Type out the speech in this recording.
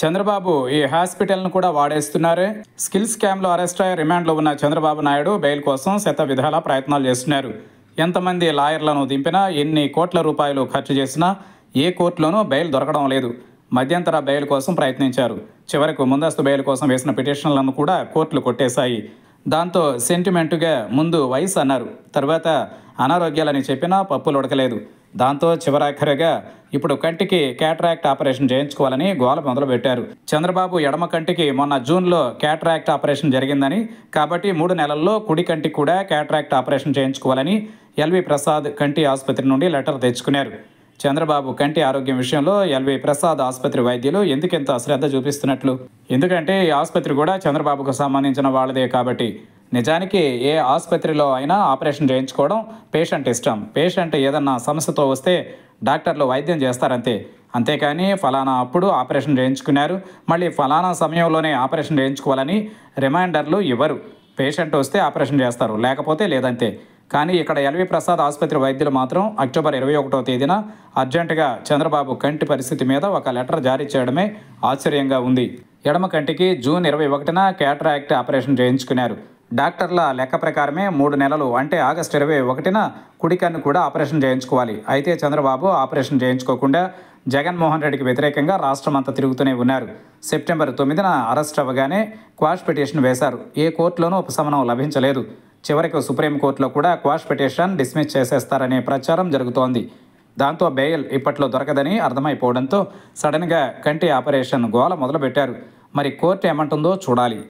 చంద్రబాబు ఈ హాస్పిటల్ను కూడా వాడేస్తున్నారు స్కిల్ స్కామ్లో అరెస్ట్ అయ్యి రిమాండ్లో ఉన్న చంద్రబాబు నాయుడు బెయిల్ కోసం శత విధాల ప్రయత్నాలు చేస్తున్నారు ఎంతమంది లాయర్లను దింపినా ఎన్ని కోట్ల రూపాయలు ఖర్చు చేసినా ఏ కోర్టులోనూ బెయిల్ దొరకడం లేదు మధ్యంతర బెయిల్ కోసం ప్రయత్నించారు చివరకు ముందస్తు బెయిల్ కోసం వేసిన పిటిషన్లను కూడా కోర్టులు కొట్టేశాయి దాంతో సెంటిమెంటుగా ముందు వయసు అన్నారు తర్వాత అనారోగ్యాలని చెప్పినా పప్పులు ఉడకలేదు దాంతో చివరాఖరిగా ఇప్పుడు కంటికి క్యాట్రాక్ట్ ఆపరేషన్ చేయించుకోవాలని గోల మొదలుపెట్టారు చంద్రబాబు ఎడమ కంటికి మొన్న జూన్లో క్యాట్రాక్ట్ ఆపరేషన్ జరిగిందని కాబట్టి మూడు నెలల్లో కుడి కంటికి కూడా క్యాట్రాక్ట్ ఆపరేషన్ చేయించుకోవాలని ఎల్వి ప్రసాద్ కంటి ఆసుపత్రి నుండి లెటర్ తెచ్చుకున్నారు చంద్రబాబు కంటి ఆరోగ్యం విషయంలో ఎల్వి ప్రసాద్ ఆసుపత్రి వైద్యులు ఎందుకింత అశ్రద్ధ చూపిస్తున్నట్లు ఎందుకంటే ఈ ఆసుపత్రి కూడా చంద్రబాబుకు సంబంధించిన వాళ్ళదే కాబట్టి నిజానికి ఏ ఆసుపత్రిలో అయినా ఆపరేషన్ చేయించుకోవడం పేషెంట్ ఇష్టం పేషెంట్ ఏదన్నా సమస్యతో వస్తే డాక్టర్లు వైద్యం చేస్తారంతే అంతేకాని ఫలానా అప్పుడు ఆపరేషన్ చేయించుకున్నారు మళ్ళీ ఫలానా సమయంలోనే ఆపరేషన్ చేయించుకోవాలని రిమైండర్లు ఇవ్వరు పేషెంట్ వస్తే ఆపరేషన్ చేస్తారు లేకపోతే లేదంతే కానీ ఇక్కడ ఎల్వి ప్రసాద్ ఆసుపత్రి వైద్యులు మాత్రం అక్టోబర్ ఇరవై ఒకటో తేదీన అర్జెంటుగా చంద్రబాబు కంటి పరిస్థితి మీద ఒక లెటర్ జారీ చేయడమే ఆశ్చర్యంగా ఉంది ఎడమ కంటికి జూన్ ఇరవై ఒకటిన క్యాటరాక్ట్ ఆపరేషన్ చేయించుకున్నారు డాక్టర్ల లెక్క ప్రకారమే మూడు నెలలు అంటే ఆగస్టు ఇరవై ఒకటిన కుడికన్ను కూడా ఆపరేషన్ చేయించుకోవాలి అయితే చంద్రబాబు ఆపరేషన్ చేయించుకోకుండా జగన్మోహన్ రెడ్డికి వ్యతిరేకంగా రాష్ట్రం అంతా తిరుగుతూనే ఉన్నారు సెప్టెంబర్ తొమ్మిదిన అరెస్ట్ అవ్వగానే క్వాష్ పిటిషన్ వేశారు ఏ కోర్టులోనూ ఉపశమనం లభించలేదు చివరికి సుప్రీంకోర్టులో కూడా క్వాష్ పిటిషన్ డిస్మిస్ చేసేస్తారనే ప్రచారం జరుగుతోంది దాంతో బెయిల్ ఇప్పట్లో దొరకదని అర్థమైపోవడంతో సడన్గా కంటి ఆపరేషన్ గోల మొదలుపెట్టారు మరి కోర్టు ఏమంటుందో చూడాలి